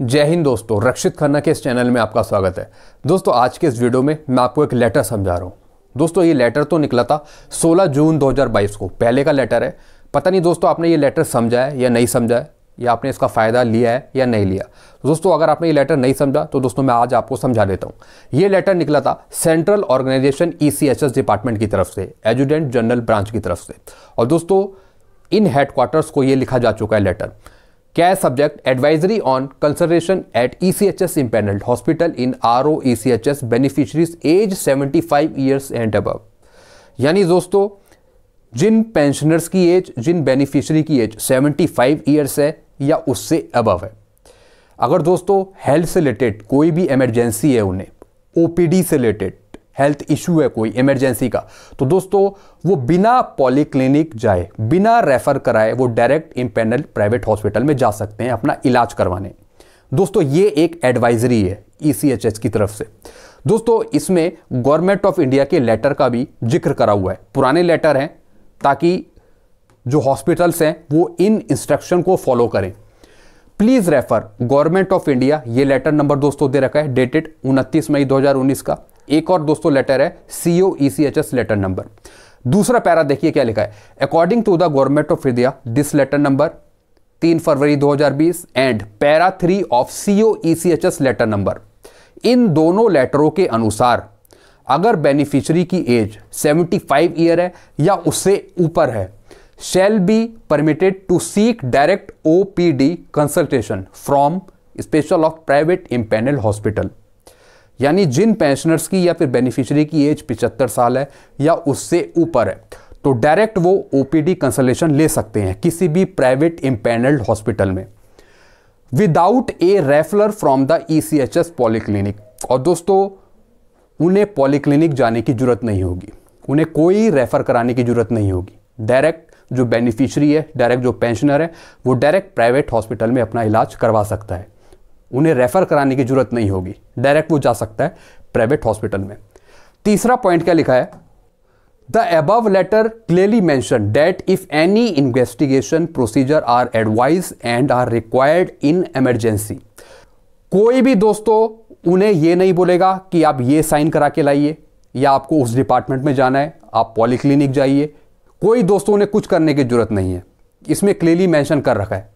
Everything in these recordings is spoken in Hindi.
जय हिंद दोस्तों रक्षित खन्ना के इस चैनल में आपका स्वागत है दोस्तों आज के इस वीडियो में मैं आपको एक लेटर समझा रहा हूँ दोस्तों ये लेटर तो निकला था 16 जून 2022 को पहले का लेटर है पता नहीं दोस्तों आपने ये लेटर समझा है या नहीं समझा है या आपने इसका फ़ायदा लिया है या नहीं लिया दोस्तों अगर आपने ये लेटर नहीं समझा तो दोस्तों मैं आज आपको समझा देता हूँ ये लेटर निकला था सेंट्रल ऑर्गेनाइजेशन ई डिपार्टमेंट की तरफ से एजुडेंट जनरल ब्रांच की तरफ से और दोस्तों इन हेडक्वार्टर्स को ये लिखा जा चुका है लेटर क्या subject advisory on conservation at E C H ECHS empanelled hospital in R O E C H S beneficiaries age five years and above यानी दोस्तों जिन पेंशनर्स की एज जिन बेनिफिशरी की एज फाइव ईयर्स है या उससे अबव है अगर दोस्तों हेल्थ से रिलेटेड कोई भी एमरजेंसी है उन्हें ओ पी डी से रिलेटेड हेल्थ इशू है कोई इमरजेंसी का तो दोस्तों वो बिना पॉलीक्लिनिक जाए बिना रेफर कराए वो डायरेक्ट इम्पेनल प्राइवेट हॉस्पिटल में जा सकते हैं अपना इलाज करवाने दोस्तों ये एक एडवाइजरी है ई e की तरफ से दोस्तों इसमें गवर्नमेंट ऑफ इंडिया के लेटर का भी जिक्र करा हुआ है पुराने लेटर हैं ताकि जो हॉस्पिटल्स हैं वो इन इंस्ट्रक्शन को फॉलो करें please refer government of India ये लेटर नंबर दोस्तों दे रखा है डेटेड उनतीस मई 2019 का एक और दोस्तों लेटर है C O E C H S letter number दूसरा पैरा देखिए क्या लिखा है according to the government of India this letter number तीन फरवरी 2020 and para three of C O E C H S letter number इन दोनों लेटरों के अनुसार अगर बेनिफिशियरी की एज 75 ईयर है या उससे ऊपर है shall be permitted to seek direct O P D consultation from special of private empanel hospital यानी जिन पेंशनर्स की या फिर बेनिफिशियरी की एज 75 साल है या उससे ऊपर है तो डायरेक्ट वो ओपीडी कंसल्टेशन ले सकते हैं किसी भी प्राइवेट इम्पेनल्ड हॉस्पिटल में without a referral from the E C H S polyclinic और दोस्तों उन्हें पॉलीक्लिनिक जाने की जरूरत नहीं होगी उन्हें कोई रेफर कराने की जरूरत नहीं होगी डायरेक्ट जो बेनिफिशियरी है डायरेक्ट जो पेंशनर है वो डायरेक्ट प्राइवेट हॉस्पिटल में अपना इलाज करवा सकता है उन्हें रेफ़र कराने की ज़रूरत नहीं होगी डायरेक्ट वो जा सकता है प्राइवेट हॉस्पिटल में तीसरा पॉइंट क्या लिखा है the above letter clearly mention that if any investigation procedure are advise and are required in emergency कोई भी दोस्तों उन्हें यह नहीं बोलेगा कि आप ये साइन करा के लाइए या आपको उस डिपार्टमेंट में जाना है आप पॉलीक्लिनिक जाइए कोई दोस्तों उन्हें कुछ करने की जरूरत नहीं है इसमें क्लियरली मैंशन कर रखा है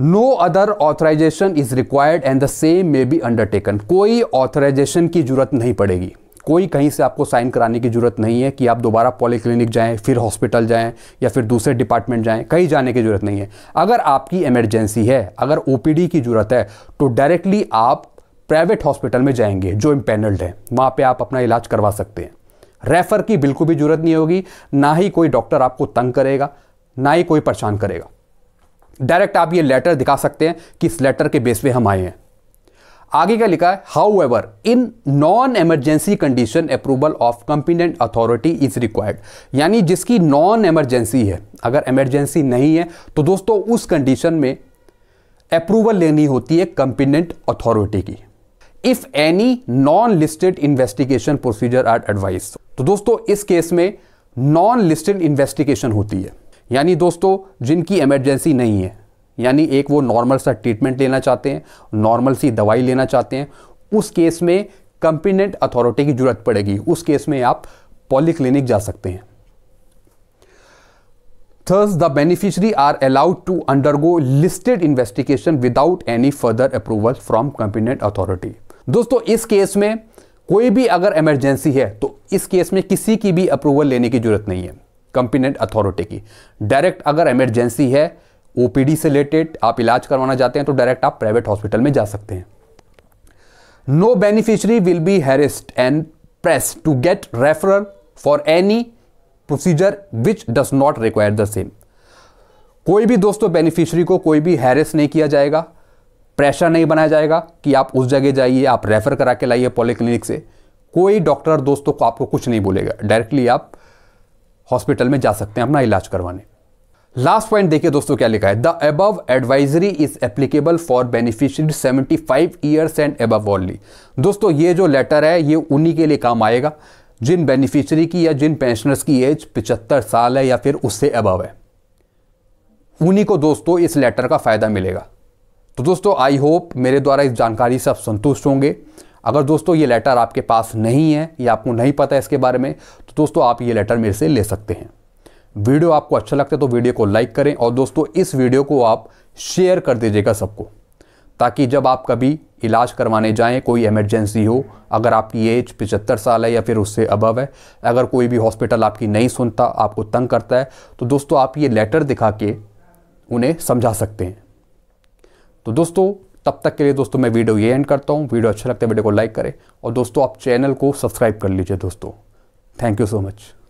no other authorisation is required and the same may be undertaken कोई ऑथराइजेशन की जरूरत नहीं पड़ेगी कोई कहीं से आपको साइन कराने की ज़रूरत नहीं है कि आप दोबारा पॉलीक्लिनिक जाएं फिर हॉस्पिटल जाएं या फिर दूसरे डिपार्टमेंट जाएं कहीं जाने की ज़रूरत नहीं है अगर आपकी इमरजेंसी है अगर ओ की ज़रूरत है तो डायरेक्टली आप प्राइवेट हॉस्पिटल में जाएंगे जो इम्पेनल्ड है वहाँ पर आप अपना इलाज करवा सकते हैं रेफ़र की बिल्कुल भी ज़रूरत नहीं होगी ना ही कोई डॉक्टर आपको तंग करेगा ना ही कोई परेशान करेगा डायरेक्ट आप ये लेटर दिखा सकते हैं कि इस लेटर के बेस पे हम आए हैं आगे क्या लिखा है however in non emergency condition approval of competent authority is required यानी जिसकी नॉन एमरजेंसी है अगर एमरजेंसी नहीं है तो दोस्तों उस कंडीशन में अप्रूवल लेनी होती है कंपिटेंट अथॉरिटी की if any non listed investigation procedure are advice तो दोस्तों इस केस में नॉन लिस्टेड इन्वेस्टिगेशन होती है यानी दोस्तों जिनकी इमरजेंसी नहीं है यानी एक वो नॉर्मल सा ट्रीटमेंट लेना चाहते हैं नॉर्मल सी दवाई लेना चाहते हैं उस केस में कंपिनेंट अथॉरिटी की जरूरत पड़ेगी उस केस में आप पॉलीक्लिनिक जा सकते हैं the beneficiary are allowed to undergo listed investigation without any further approval from competent authority दोस्तों इस केस में कोई भी अगर इमरजेंसी है तो इस केस में किसी की भी अप्रूवल लेने की जरूरत नहीं है कंपिनेंट अथॉरिटी की डायरेक्ट अगर इमरजेंसी है ओपीडी से रिलेटेड आप इलाज करवाना चाहते हैं तो डायरेक्ट आप प्राइवेट हॉस्पिटल में जा सकते हैं no beneficiary will be harassed and press to get refer for any procedure which does not require the same कोई भी दोस्तों तो बेनिफिशरी को कोई भी हैरिस नहीं किया जाएगा प्रेशर नहीं बनाया जाएगा कि आप उस जगह जाइए आप रेफर करा के लाइए पॉलिक्लिनिक से कोई डॉक्टर दोस्तों को आपको कुछ नहीं बोलेगा डायरेक्टली आप हॉस्पिटल में जा सकते हैं अपना इलाज करवाने लास्ट पॉइंट देखिए दोस्तों क्या लिखा है the above advisory is applicable for beneficiary 75 years and above only दोस्तों ये जो लेटर है ये उन्हीं के लिए काम आएगा जिन बेनिफिशियरी की या जिन पेंशनर्स की एज पिचहत्तर साल है या फिर उससे अबव है उन्हीं को दोस्तों इस लेटर का फ़ायदा मिलेगा तो दोस्तों आई होप मेरे द्वारा इस जानकारी से आप संतुष्ट होंगे अगर दोस्तों ये लेटर आपके पास नहीं है या आपको नहीं पता इसके बारे में तो दोस्तों आप ये लेटर मेरे से ले सकते हैं वीडियो आपको अच्छा लगता है तो वीडियो को लाइक करें और दोस्तों इस वीडियो को आप शेयर कर दीजिएगा सबको ताकि जब आप कभी इलाज करवाने जाएं कोई इमरजेंसी हो अगर आपकी एज पिचहत्तर साल है या फिर उससे अबव है अगर कोई भी हॉस्पिटल आपकी नहीं सुनता आपको तंग करता है तो दोस्तों आप ये लेटर दिखा के उन्हें समझा सकते हैं तो दोस्तों तब तक के लिए दोस्तों मैं वीडियो ये एंड करता हूँ वीडियो अच्छा लगता है वीडियो को लाइक करें और दोस्तों आप चैनल को सब्सक्राइब कर लीजिए दोस्तों थैंक यू सो मच